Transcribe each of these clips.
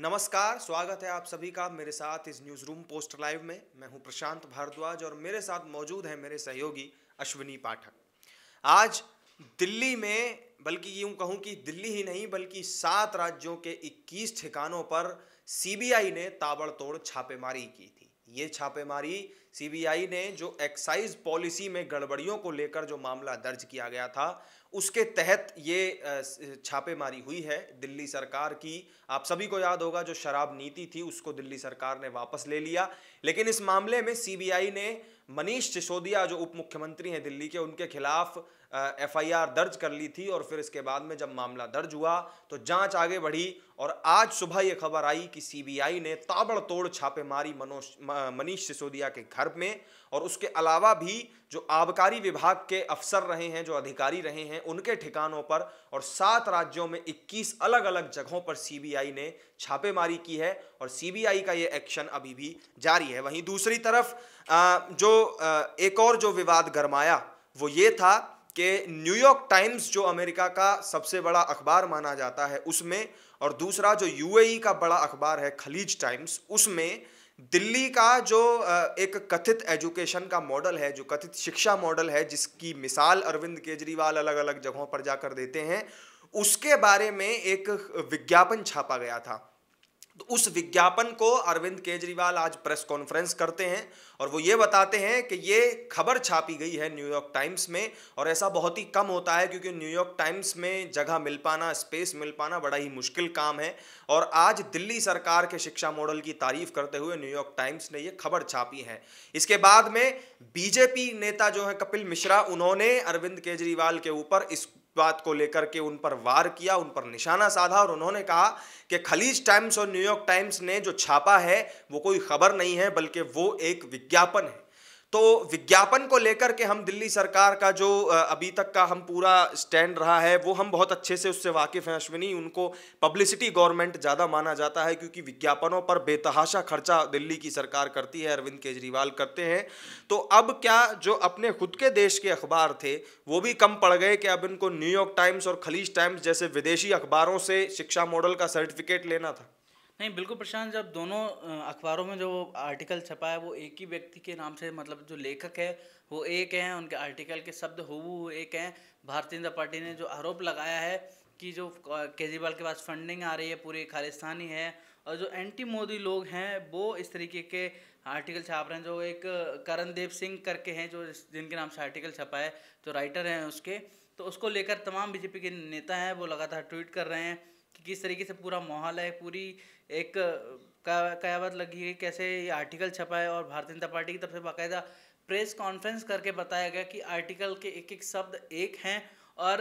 नमस्कार स्वागत है आप सभी का मेरे साथ इस न्यूज़ रूम पोस्ट लाइव में मैं हूं प्रशांत भारद्वाज और मेरे साथ मौजूद है मेरे सहयोगी अश्विनी पाठक आज दिल्ली में बल्कि यूं कहूं कि दिल्ली ही नहीं बल्कि सात राज्यों के 21 ठिकानों पर सीबीआई ने ताबड़तोड़ छापेमारी की थी ये छापेमारी सीबीआई ने जो एक्साइज पॉलिसी में गड़बड़ियों को लेकर जो मामला दर्ज किया गया था उसके तहत ये छापेमारी हुई है दिल्ली सरकार की आप सभी को याद होगा जो शराब नीति थी उसको दिल्ली सरकार ने वापस ले लिया लेकिन इस मामले में सीबीआई ने मनीष सिसोदिया जो उप मुख्यमंत्री हैं दिल्ली के उनके खिलाफ एफआईआर दर्ज कर ली थी और फिर इसके बाद में जब मामला दर्ज हुआ तो जांच आगे बढ़ी और आज सुबह ये खबर आई कि सीबीआई ने ताबड़तोड़ छापेमारी मनोज मनीष सिसोदिया के घर में और उसके अलावा भी जो आबकारी विभाग के अफसर रहे हैं जो अधिकारी रहे हैं उनके ठिकानों पर और सात राज्यों में 21 अलग अलग जगहों पर सीबीआई ने छापेमारी की है और सीबीआई का ये एक्शन अभी भी जारी है वहीं दूसरी तरफ जो एक और जो विवाद गरमाया वो ये था कि न्यूयॉर्क टाइम्स जो अमेरिका का सबसे बड़ा अखबार माना जाता है उसमें और दूसरा जो यूएई e का बड़ा अखबार है खलीज टाइम्स उसमें दिल्ली का जो एक कथित एजुकेशन का मॉडल है जो कथित शिक्षा मॉडल है जिसकी मिसाल अरविंद केजरीवाल अलग अलग जगहों पर जाकर देते हैं उसके बारे में एक विज्ञापन छापा गया था तो उस विज्ञापन को अरविंद केजरीवाल आज प्रेस कॉन्फ्रेंस करते हैं और वो ये बताते हैं कि ये खबर छापी गई है न्यूयॉर्क टाइम्स में और ऐसा बहुत ही कम होता है क्योंकि न्यूयॉर्क टाइम्स में जगह मिल पाना स्पेस मिल पाना बड़ा ही मुश्किल काम है और आज दिल्ली सरकार के शिक्षा मॉडल की तारीफ करते हुए न्यूयॉर्क टाइम्स ने ये खबर छापी है इसके बाद में बीजेपी नेता जो है कपिल मिश्रा उन्होंने अरविंद केजरीवाल के ऊपर इस बात को लेकर के उन पर वार किया उन पर निशाना साधा और उन्होंने कहा कि खलीज टाइम्स और न्यूयॉर्क टाइम्स ने जो छापा है वो कोई खबर नहीं है बल्कि वो एक विज्ञापन है तो विज्ञापन को लेकर के हम दिल्ली सरकार का जो अभी तक का हम पूरा स्टैंड रहा है वो हम बहुत अच्छे से उससे वाकिफ़ हैं अश्विनी उनको पब्लिसिटी गवर्नमेंट ज़्यादा माना जाता है क्योंकि विज्ञापनों पर बेतहाशा खर्चा दिल्ली की सरकार करती है अरविंद केजरीवाल करते हैं तो अब क्या जो अपने खुद के देश के अखबार थे वो भी कम पड़ गए कि अब इनको न्यूयॉर्क टाइम्स और खलीज टाइम्स जैसे विदेशी अखबारों से शिक्षा मॉडल का सर्टिफिकेट लेना था नहीं बिल्कुल प्रशांत जब दोनों अखबारों में जो आर्टिकल छपा है वो एक ही व्यक्ति के नाम से मतलब जो लेखक है वो एक हैं उनके आर्टिकल के शब्द हु एक हैं भारतीय जनता पार्टी ने जो आरोप लगाया है कि जो केजरीवाल के पास फंडिंग आ रही है पूरी खालिस्तानी है और जो एंटी मोदी लोग हैं वो इस तरीके के आर्टिकल छाप रहे हैं जो एक करणदेव सिंह करके हैं जो जिनके नाम से आर्टिकल छपा है जो राइटर हैं उसके तो उसको लेकर तमाम बीजेपी के नेता हैं वो लगातार ट्वीट कर रहे हैं किस तरीके से पूरा माहौल है पूरी एक कयावत लगी है कैसे ये आर्टिकल छपा है और भारतीय जनता पार्टी की तरफ से बाकायदा प्रेस कॉन्फ्रेंस करके बताया गया कि आर्टिकल के एक एक शब्द एक हैं और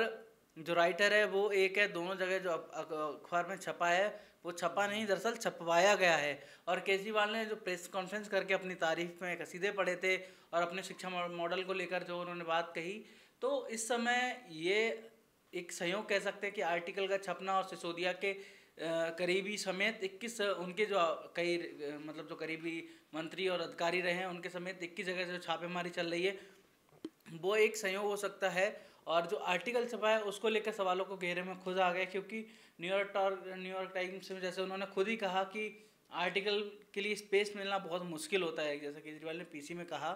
जो राइटर है वो एक है दोनों जगह जो अखबार में छपा है वो छपा नहीं दरअसल छपवाया गया है और केजरीवाल ने जो प्रेस कॉन्फ्रेंस करके अपनी तारीफ में कसीदे पढ़े थे और अपने शिक्षा मॉडल को लेकर जो उन्होंने बात कही तो इस समय ये एक सहयोग कह सकते हैं कि आर्टिकल का छपना और सिसोदिया के करीबी समेत 21 उनके जो कई मतलब जो करीबी मंत्री और अधिकारी रहे हैं उनके समेत 21 जगह से जो छापेमारी चल रही है वो एक संयोग हो सकता है और जो आर्टिकल छपा है उसको लेकर सवालों को घेरे में खुद आ गए क्योंकि न्यूयॉर्क न्यूयॉर्क टाइम्स में जैसे उन्होंने खुद ही कहा कि आर्टिकल के लिए स्पेस मिलना बहुत मुश्किल होता है जैसे केजरीवाल ने पीसी में कहा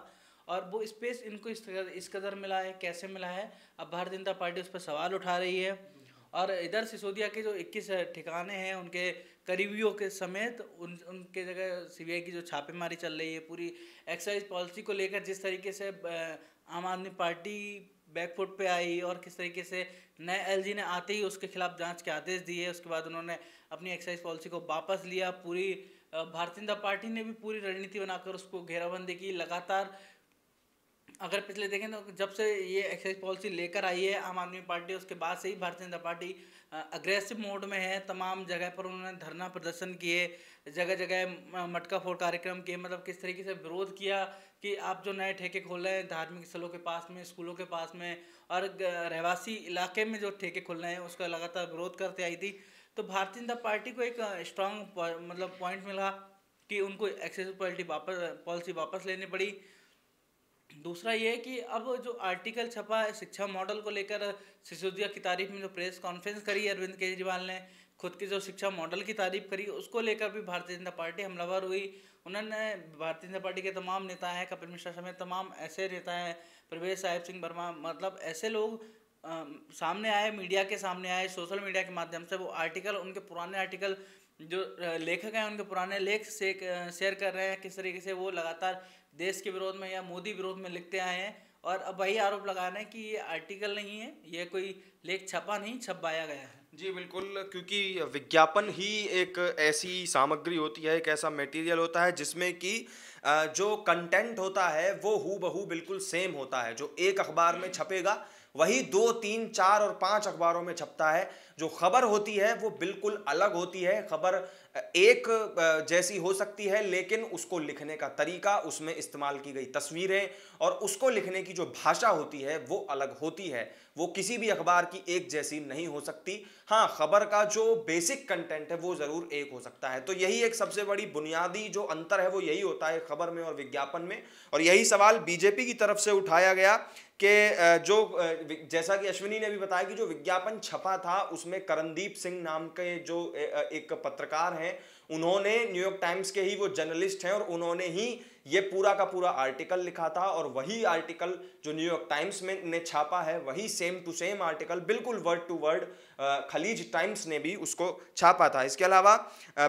और वो स्पेस इनको इस कदर इस कदर मिला है कैसे मिला है अब भारतीय जनता पार्टी उस पर सवाल उठा रही है और इधर सिसोदिया के जो 21 ठिकाने हैं उनके करीबियों के समेत उन उनके जगह सीबीआई की जो छापेमारी चल रही है पूरी एक्साइज पॉलिसी को लेकर जिस तरीके से आम आदमी पार्टी बैकफुट पे आई और किस तरीके से नए एलजी ने आते ही उसके खिलाफ जांच के आदेश दिए उसके बाद उन्होंने अपनी एक्साइज पॉलिसी को वापस लिया पूरी भारतीय जनता पार्टी ने भी पूरी रणनीति बनाकर उसको घेराबंदी की लगातार अगर पिछले देखें तो जब से ये एक्साइज पॉलिसी लेकर आई है आम आदमी पार्टी उसके बाद से ही भारतीय जनता पार्टी अग्रेसिव मोड में है तमाम जगह पर उन्होंने धरना प्रदर्शन किए जगह जगह मटका फोड़ कार्यक्रम किए मतलब किस तरीके से विरोध किया कि आप जो नए ठेके खोल रहे हैं धार्मिक स्थलों के पास में स्कूलों के पास में और रहवासी इलाके में जो ठेके खोल रहे हैं उसका लगातार विरोध करते आई थी तो भारतीय जनता पार्टी को एक स्ट्रांग मतलब पॉइंट मिला कि उनको एक्सेस पॉलिटी वापस पॉलिसी वापस लेनी पड़ी दूसरा ये है कि अब जो आर्टिकल छपा है शिक्षा मॉडल को लेकर सिसोदिया की तारीफ में जो प्रेस कॉन्फ्रेंस करी अरविंद केजरीवाल ने खुद की जो शिक्षा मॉडल की तारीफ करी उसको लेकर भी भारतीय जनता पार्टी हमलावर हुई उन्होंने भारतीय जनता पार्टी के तमाम नेता हैं कपिल मिश्रा समेत तमाम ऐसे नेता हैं प्रवेश साहिब सिंह वर्मा मतलब ऐसे लोग आ, सामने आए मीडिया के सामने आए सोशल मीडिया के माध्यम से वो आर्टिकल उनके पुराने आर्टिकल जो लेखक हैं उनके पुराने लेख से शेयर कर रहे हैं किस तरीके से वो लगातार देश के विरोध में या मोदी विरोध में लिखते आए हैं और अब वही आरोप लगा रहे हैं कि ये आर्टिकल नहीं है ये कोई लेख छपा नहीं छपवाया गया है जी बिल्कुल क्योंकि विज्ञापन ही एक ऐसी सामग्री होती है एक ऐसा मटेरियल होता है जिसमें कि जो कंटेंट होता है वो हु बहू बिल्कुल सेम होता है जो एक अखबार में छपेगा वही दो तीन चार और पांच अखबारों में छपता है जो खबर होती है वो बिल्कुल अलग होती है खबर एक जैसी हो सकती है लेकिन उसको लिखने का तरीका उसमें इस्तेमाल की गई तस्वीरें और उसको लिखने की जो भाषा होती है वो अलग होती है वो किसी भी अखबार की एक जैसी नहीं हो सकती हाँ खबर का जो बेसिक कंटेंट है वो ज़रूर एक हो सकता है तो यही एक सबसे बड़ी बुनियादी जो अंतर है वो यही होता है खबर में और विज्ञापन में और यही सवाल बीजेपी की तरफ से उठाया गया कि जो जैसा कि अश्विनी ने भी बताया कि जो विज्ञापन छपा था उसमें करणदीप सिंह नाम के जो एक पत्रकार हैं उन्होंने न्यूयॉर्क टाइम्स के ही वो जर्नलिस्ट हैं और उन्होंने ही ये पूरा का पूरा आर्टिकल लिखा था और वही आर्टिकल जो न्यूयॉर्क टाइम्स में ने छापा है वही सेम टू सेम आर्टिकल बिल्कुल word to word Khaleej Times ने भी उसको छापा था इसके अलावा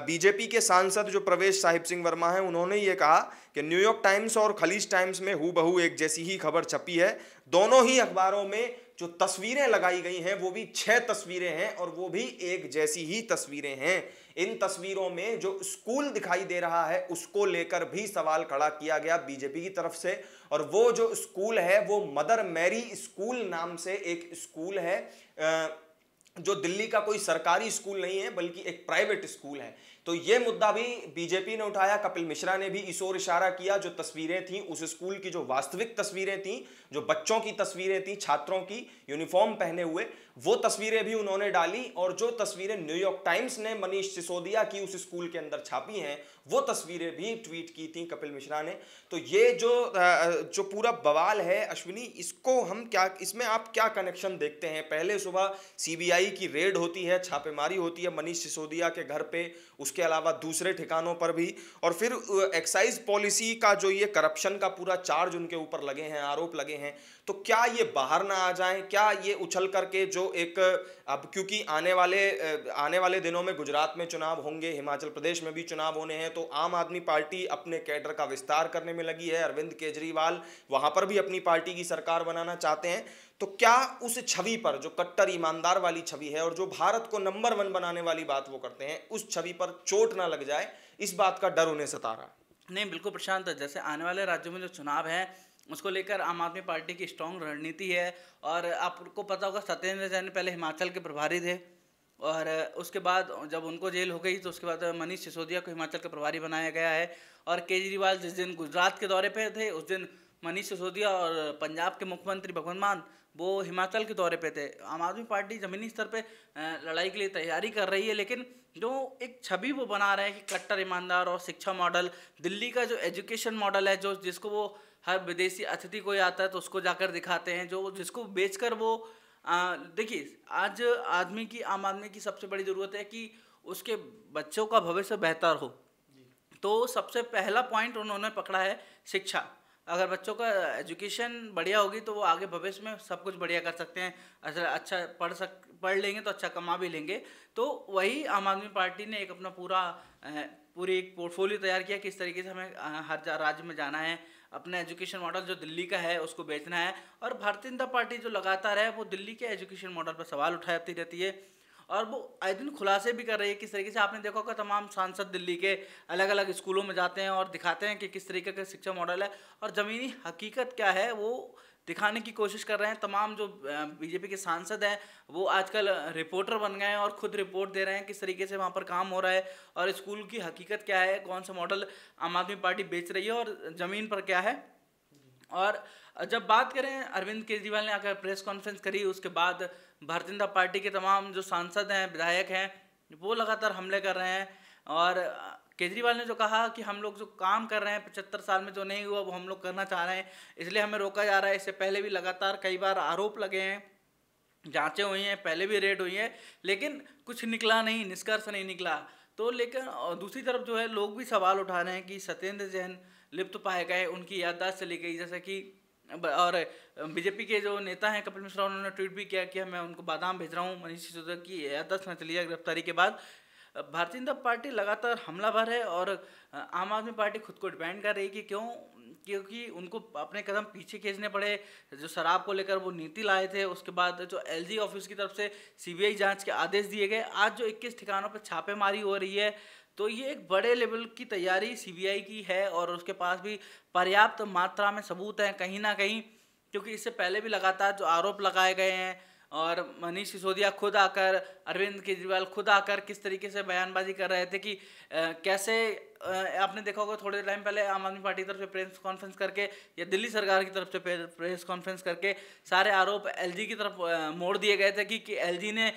बीजेपी के सांसद जो प्रवेश साहिब सिंह वर्मा हैं उन्होंने ये कहा कि न्यूयॉर्क टाइम्स और खलीज टाइम्स में हु एक जैसी ही खबर छपी है दोनों ही अखबारों में जो तस्वीरें लगाई गई हैं वो भी छह तस्वीरें हैं और वो भी एक जैसी ही तस्वीरें हैं इन तस्वीरों में जो स्कूल दिखाई दे रहा है उसको लेकर भी सवाल खड़ा किया गया बीजेपी की तरफ से और वो जो स्कूल है वो मदर मैरी स्कूल नाम से एक स्कूल है आ, जो दिल्ली का कोई सरकारी स्कूल नहीं है बल्कि एक प्राइवेट स्कूल है तो ये मुद्दा भी बीजेपी ने उठाया कपिल मिश्रा ने भी इस ओर इशारा किया जो तस्वीरें थी उस स्कूल की जो वास्तविक तस्वीरें थी जो बच्चों की तस्वीरें थी छात्रों की यूनिफॉर्म पहने हुए वो तस्वीरें भी उन्होंने डाली और जो तस्वीरें न्यूयॉर्क टाइम्स ने मनीष सिसोदिया की उस स्कूल के अंदर छापी हैं वो तस्वीरें भी ट्वीट की थी कपिल मिश्रा ने तो ये जो जो पूरा बवाल है अश्विनी इसको हम क्या इसमें आप क्या कनेक्शन देखते हैं पहले सुबह सीबीआई की रेड होती है छापेमारी होती है मनीष सिसोदिया के घर पे उसके अलावा दूसरे ठिकानों पर भी और फिर एक्साइज पॉलिसी का जो ये करप्शन का पूरा चार्ज उनके ऊपर लगे हैं आरोप लगे हैं तो क्या ये बाहर ना आ जाए क्या ये उछल करके जो एक अब क्योंकि आने वाले आने वाले दिनों में गुजरात में चुनाव होंगे हिमाचल प्रदेश में भी चुनाव होने हैं तो आम आदमी पार्टी अपने कैडर का विस्तार करने में लगी है अरविंद केजरीवाल वहाँ पर भी अपनी पार्टी की सरकार बनाना चाहते हैं तो क्या उस छवि पर जो कट्टर ईमानदार वाली छवि है और जो भारत को नंबर वन बनाने वाली बात वो करते हैं उस छवि पर चोट ना लग जाए इस बात का डर उन्हें सता रहा नहीं बिल्कुल प्रशांत जैसे आने वाले राज्यों में जो चुनाव है उसको लेकर आम आदमी पार्टी की स्ट्रॉन्ग रणनीति है और आपको पता होगा सत्येंद्र जैन पहले हिमाचल के प्रभारी थे और उसके बाद जब उनको जेल हो गई तो उसके बाद मनीष सिसोदिया को हिमाचल का प्रभारी बनाया गया है और केजरीवाल जिस दिन गुजरात के दौरे पर थे उस दिन मनीष सिसोदिया और पंजाब के मुख्यमंत्री भगवंत मान वो हिमाचल के दौरे पे थे आम आदमी पार्टी ज़मीनी स्तर पे लड़ाई के लिए तैयारी कर रही है लेकिन जो एक छवि वो बना रहे हैं कि कट्टर ईमानदार और शिक्षा मॉडल दिल्ली का जो एजुकेशन मॉडल है जो जिसको वो हर विदेशी अतिथि कोई आता है तो उसको जाकर दिखाते हैं जो जिसको बेच वो देखिए आज आदमी की आम आदमी की सबसे बड़ी ज़रूरत है कि उसके बच्चों का भविष्य बेहतर हो तो सबसे पहला पॉइंट उन्होंने पकड़ा है शिक्षा अगर बच्चों का एजुकेशन बढ़िया होगी तो वो आगे भविष्य में सब कुछ बढ़िया कर सकते हैं अच्छा अच्छा पढ़ सक पढ़ लेंगे तो अच्छा कमा भी लेंगे तो वही आम आदमी पार्टी ने एक अपना पूरा पूरी एक पोर्टफोलियो तैयार किया किस तरीके से हमें हर राज्य में जाना है अपना एजुकेशन मॉडल जो दिल्ली का है उसको बेचना है और भारतीय जनता पार्टी जो लगातार है वो दिल्ली के एजुकेशन मॉडल पर सवाल उठाती रहती है और वो आए दिन खुलासे भी कर रही है किस तरीके से आपने देखा होगा तमाम सांसद दिल्ली के अलग अलग स्कूलों में जाते हैं और दिखाते हैं कि किस तरीके का शिक्षा मॉडल है और ज़मीनी हकीकत क्या है वो दिखाने की कोशिश कर रहे हैं तमाम जो बीजेपी के सांसद हैं वो आजकल रिपोर्टर बन गए हैं और खुद रिपोर्ट दे रहे हैं किस तरीके से वहाँ पर काम हो रहा है और स्कूल की हकीकत क्या है कौन सा मॉडल आम आदमी पार्टी बेच रही है और ज़मीन पर क्या है और जब बात करें अरविंद केजरीवाल ने आकर प्रेस कॉन्फ्रेंस करी उसके बाद भारतीय जनता पार्टी के तमाम जो सांसद हैं विधायक हैं वो लगातार हमले कर रहे हैं और केजरीवाल ने जो कहा कि हम लोग जो काम कर रहे हैं पचहत्तर साल में जो नहीं हुआ वो हम लोग करना चाह रहे हैं इसलिए हमें रोका जा रहा है इससे पहले भी लगातार कई बार आरोप लगे हैं जांचें हुई हैं पहले भी रेड हुई हैं लेकिन कुछ निकला नहीं निष्कर्ष नहीं निकला तो लेकिन दूसरी तरफ जो है लोग भी सवाल उठा रहे हैं कि सत्येंद्र जैन लिप्त पाए गए उनकी याददाश्त चली गई जैसे कि और बीजेपी के जो नेता हैं कपिल मिश्रा उन्होंने ट्वीट भी किया कि मैं उनको बादाम भेज रहा हूँ मनीष सिसोदिया की यादस में चली गिरफ्तारी के बाद भारतीय जनता पार्टी लगातार हमलावर है और आम आदमी पार्टी खुद को डिपेंड कर रही है कि क्यों क्योंकि उनको अपने कदम पीछे खींचने पड़े जो शराब को लेकर वो नीति लाए थे उसके बाद जो एलजी ऑफिस की तरफ से सीबीआई जांच के आदेश दिए गए आज जो 21 ठिकानों पर छापेमारी हो रही है तो ये एक बड़े लेवल की तैयारी सीबीआई की है और उसके पास भी पर्याप्त मात्रा में सबूत हैं कहीं ना कहीं क्योंकि इससे पहले भी लगातार जो आरोप लगाए गए हैं और मनीष सिसोदिया खुद आकर अरविंद केजरीवाल खुद आकर किस तरीके से बयानबाजी कर रहे थे कि आ, कैसे आ, आपने देखा होगा थोड़े टाइम पहले आम आदमी पार्टी की तरफ से प्रेस कॉन्फ्रेंस करके या दिल्ली सरकार की तरफ से प्रेस कॉन्फ्रेंस करके सारे आरोप एलजी की तरफ आ, मोड़ दिए गए थे कि, कि एलजी ने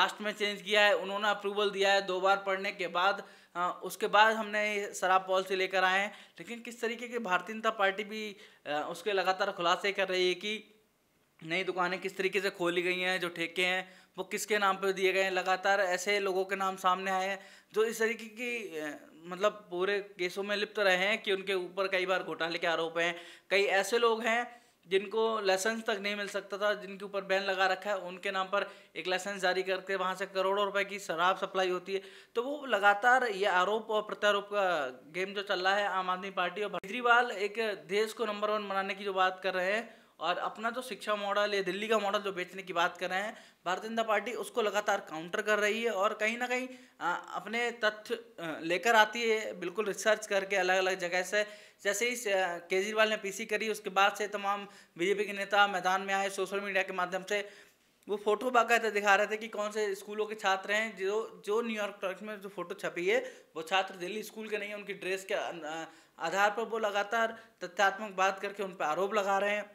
लास्ट में चेंज किया है उन्होंने अप्रूवल दिया है दो बार पढ़ने के बाद उसके बाद हमने शराब पॉलिसी लेकर आए हैं लेकिन किस तरीके की भारतीय जनता पार्टी भी उसके लगातार खुलासे कर रही है कि नई दुकानें किस तरीके से खोली गई हैं जो ठेके हैं वो किसके नाम पर दिए गए हैं लगातार ऐसे लोगों के नाम सामने आए हैं जो इस तरीके की मतलब पूरे केसों में लिप्त रहे हैं कि उनके ऊपर कई बार घोटाले के आरोप हैं कई ऐसे लोग हैं जिनको लाइसेंस तक नहीं मिल सकता था जिनके ऊपर बैन लगा रखा है उनके नाम पर एक लाइसेंस जारी करके वहाँ से करोड़ों रुपए की शराब सप्लाई होती है तो वो लगातार ये आरोप और प्रत्यारोप का गेम जो चल रहा है आम आदमी पार्टी और केजरीवाल एक देश को नंबर वन बनाने की जो बात कर रहे हैं और अपना जो शिक्षा मॉडल या दिल्ली का मॉडल जो बेचने की बात कर रहे हैं भारतीय जनता पार्टी उसको लगातार काउंटर कर रही है और कहीं ना कहीं अपने तथ्य लेकर आती है बिल्कुल रिसर्च करके अलग अलग जगह से जैसे ही केजरीवाल ने पीसी करी उसके बाद से तमाम बीजेपी के नेता मैदान में आए सोशल मीडिया के माध्यम से वो फोटो बाकायदा दिखा रहे थे कि कौन से स्कूलों के छात्र हैं जो जो न्यूयॉर्क टाइम्स में जो फोटो छपी है वो छात्र दिल्ली स्कूल के नहीं है उनकी ड्रेस के आधार पर वो लगातार तथ्यात्मक बात करके उन पर आरोप लगा रहे हैं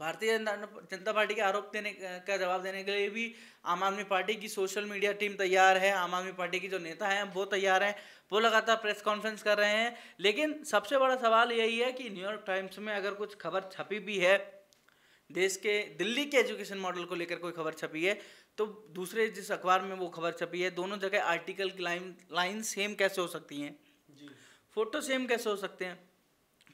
भारतीय जनता पार्टी के आरोप देने का जवाब देने के लिए भी आम आदमी पार्टी की सोशल मीडिया टीम तैयार है आम आदमी पार्टी के जो नेता हैं वो तैयार हैं वो लगातार प्रेस कॉन्फ्रेंस कर रहे हैं लेकिन सबसे बड़ा सवाल यही है कि न्यूयॉर्क टाइम्स में अगर कुछ खबर छपी भी है देश के दिल्ली के एजुकेशन मॉडल को लेकर कोई खबर छपी है तो दूसरे जिस अखबार में वो खबर छपी है दोनों जगह आर्टिकल की लाइन लाइन सेम कैसे हो सकती हैं फोटो सेम कैसे हो सकते हैं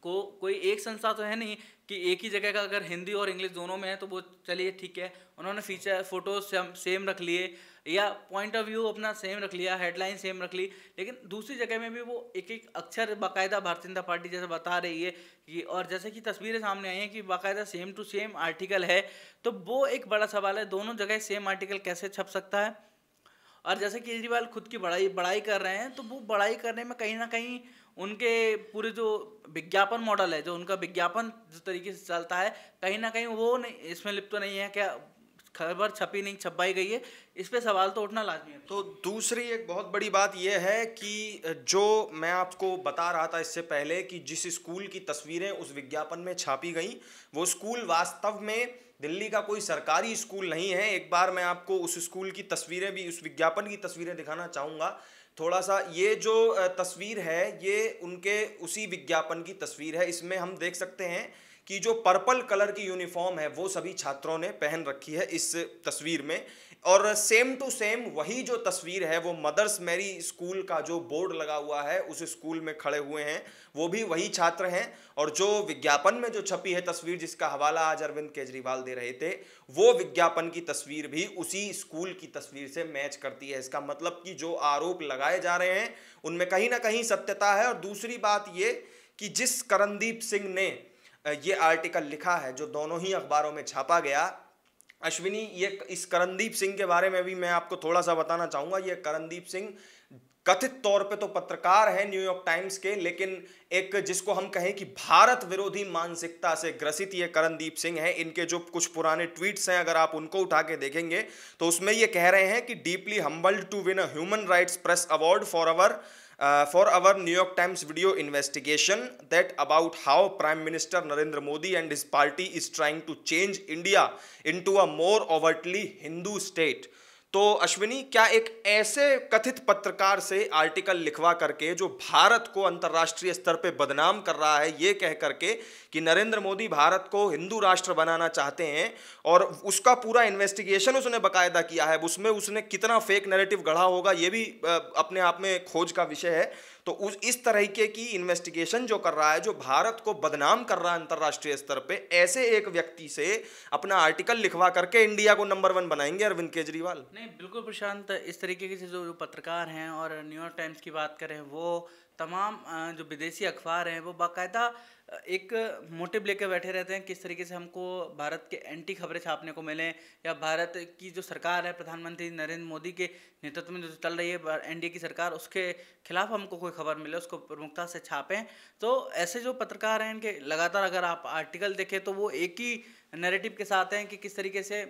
को कोई एक संस्था तो है नहीं कि एक ही जगह का अगर हिंदी और इंग्लिश दोनों में है तो वो चलिए ठीक है उन्होंने फीचर फोटो सेम सेम रख लिए या पॉइंट ऑफ व्यू अपना सेम रख लिया हेडलाइन सेम रख ली लेकिन दूसरी जगह में भी वो एक एक अक्षर बाकायदा भारतीय जनता पार्टी जैसे बता रही है कि और जैसे कि तस्वीरें सामने आई हैं कि बाकायदा सेम टू सेम आर्टिकल है तो वो एक बड़ा सवाल है दोनों जगह सेम आर्टिकल कैसे छप सकता है और जैसे केजरीवाल खुद की बड़ाई बड़ाई कर रहे हैं तो वो बड़ाई करने में कहीं ना कहीं उनके पूरे जो विज्ञापन मॉडल है जो उनका विज्ञापन जिस तरीके से चलता है कहीं ना कहीं वो नहीं इसमें लिप्त तो नहीं है क्या खबर छपी नहीं छपाई गई है इस पर सवाल तो उठना लाजमी है तो दूसरी एक बहुत बड़ी बात यह है कि जो मैं आपको बता रहा था इससे पहले कि जिस स्कूल की तस्वीरें उस विज्ञापन में छापी गई वो स्कूल वास्तव में दिल्ली का कोई सरकारी स्कूल नहीं है एक बार मैं आपको उस स्कूल की तस्वीरें भी उस विज्ञापन की तस्वीरें दिखाना चाहूँगा थोड़ा सा ये जो तस्वीर है ये उनके उसी विज्ञापन की तस्वीर है इसमें हम देख सकते हैं कि जो पर्पल कलर की यूनिफॉर्म है वो सभी छात्रों ने पहन रखी है इस तस्वीर में और सेम टू सेम वही जो तस्वीर है वो मदर्स मैरी स्कूल का जो बोर्ड लगा हुआ है उस स्कूल में खड़े हुए हैं वो भी वही छात्र हैं और जो विज्ञापन में जो छपी है तस्वीर जिसका हवाला आज अरविंद केजरीवाल दे रहे थे वो विज्ञापन की तस्वीर भी उसी स्कूल की तस्वीर से मैच करती है इसका मतलब कि जो आरोप लगाए जा रहे हैं उनमें कहीं ना कहीं सत्यता है और दूसरी बात ये कि जिस करणदीप सिंह ने ये आर्टिकल लिखा है जो दोनों ही अखबारों में छापा गया अश्विनी ये इस करणदीप सिंह के बारे में भी मैं आपको थोड़ा सा बताना चाहूँगा ये करणदीप सिंह कथित तौर पे तो पत्रकार है न्यूयॉर्क टाइम्स के लेकिन एक जिसको हम कहें कि भारत विरोधी मानसिकता से ग्रसित ये करणदीप सिंह हैं इनके जो कुछ पुराने ट्वीट्स हैं अगर आप उनको उठा के देखेंगे तो उसमें ये कह रहे हैं कि deeply humbled to win a human rights press award for our uh, for our New York Times video investigation that about how Prime Minister Narendra Modi and his party is trying to change India into a more overtly Hindu state. तो अश्विनी क्या एक ऐसे कथित पत्रकार से article लिखवा करके जो भारत को अंतर्राष्ट्रीय स्तर पे बदनाम कर रहा है ये कह करके कि नरेंद्र मोदी भारत को हिंदू राष्ट्र बनाना चाहते हैं और उसका पूरा इन्वेस्टिगेशन उसने बकायदा किया है उसमें उसने कितना फेक नैरेटिव गढ़ा होगा ये भी अपने आप में खोज का विषय है तो उस इस तरीके की इन्वेस्टिगेशन जो कर रहा है जो भारत को बदनाम कर रहा है अंतर्राष्ट्रीय स्तर पर ऐसे एक व्यक्ति से अपना आर्टिकल लिखवा करके इंडिया को नंबर वन बनाएंगे अरविंद केजरीवाल नहीं बिल्कुल प्रशांत इस तरीके के जो पत्रकार हैं और न्यूयॉर्क टाइम्स की बात करें वो तमाम जो विदेशी अखबार हैं वो बाकायदा एक मोटिव लेकर बैठे रहते हैं किस तरीके से हमको भारत के एंटी खबरें छापने को मिलें या भारत की जो सरकार है प्रधानमंत्री नरेंद्र मोदी के नेतृत्व में जो चल रही है एन की सरकार उसके खिलाफ हमको कोई खबर मिले उसको प्रमुखता से छापें तो ऐसे जो पत्रकार हैं इनके लगातार अगर आप आर्टिकल देखें तो वो एक ही नैरेटिव के साथ हैं कि किस तरीके से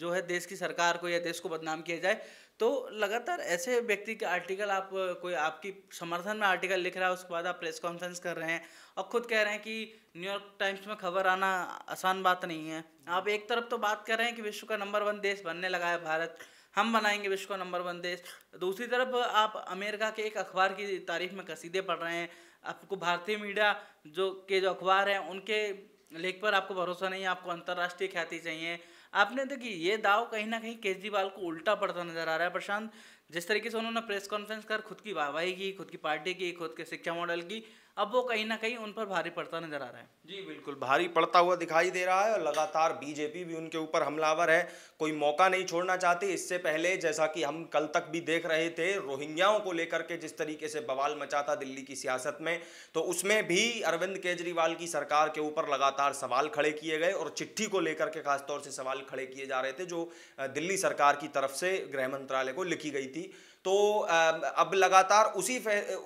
जो है देश की सरकार को या देश को बदनाम किया जाए तो लगातार ऐसे व्यक्ति के आर्टिकल आप कोई आपकी समर्थन में आर्टिकल लिख रहा है उसके बाद आप प्रेस कॉन्फ्रेंस कर रहे हैं और खुद कह रहे हैं कि न्यूयॉर्क टाइम्स में खबर आना आसान बात नहीं है आप एक तरफ तो बात कर रहे हैं कि विश्व का नंबर वन देश बनने लगा है भारत हम बनाएंगे विश्व का नंबर वन देश दूसरी तरफ आप अमेरिका के एक अखबार की तारीफ में कसीदे पढ़ रहे हैं आपको भारतीय मीडिया जो के जो अखबार हैं उनके लेख पर आपको भरोसा नहीं है आपको अंतर्राष्ट्रीय ख्याति चाहिए आपने देखिए ये दाव कहीं ना कहीं केजरीवाल को उल्टा पड़ता नजर आ रहा है प्रशांत जिस तरीके से उन्होंने प्रेस कॉन्फ्रेंस कर खुद की वाहवाही की खुद की पार्टी की खुद के शिक्षा मॉडल की अब वो कहीं ना कहीं उन पर भारी पड़ता नजर आ रहा है जी बिल्कुल भारी पड़ता हुआ दिखाई दे रहा है और लगातार बीजेपी भी उनके ऊपर हमलावर है कोई मौका नहीं छोड़ना चाहती इससे पहले जैसा कि हम कल तक भी देख रहे थे रोहिंग्याओं को लेकर के जिस तरीके से बवाल मचा था दिल्ली की सियासत में तो उसमें भी अरविंद केजरीवाल की सरकार के ऊपर लगातार सवाल खड़े किए गए और चिट्ठी को लेकर के खासतौर से सवाल खड़े किए जा रहे थे जो दिल्ली सरकार की तरफ से गृह मंत्रालय को लिखी गई थी थी तो अब लगातार उसी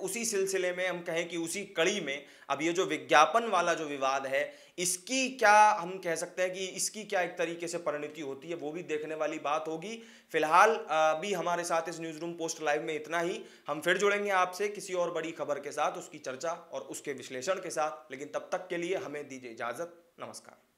उसी सिलसिले में हम कहें कि उसी कड़ी में अब ये जो विज्ञापन वाला जो विवाद है इसकी क्या हम कह सकते हैं कि इसकी क्या एक तरीके से परिणति होती है वो भी देखने वाली बात होगी फिलहाल भी हमारे साथ इस न्यूज़ रूम पोस्ट लाइव में इतना ही हम फिर जुड़ेंगे आपसे किसी और बड़ी खबर के साथ उसकी चर्चा और उसके विश्लेषण के साथ लेकिन तब तक के लिए हमें दीजिए इजाज़त नमस्कार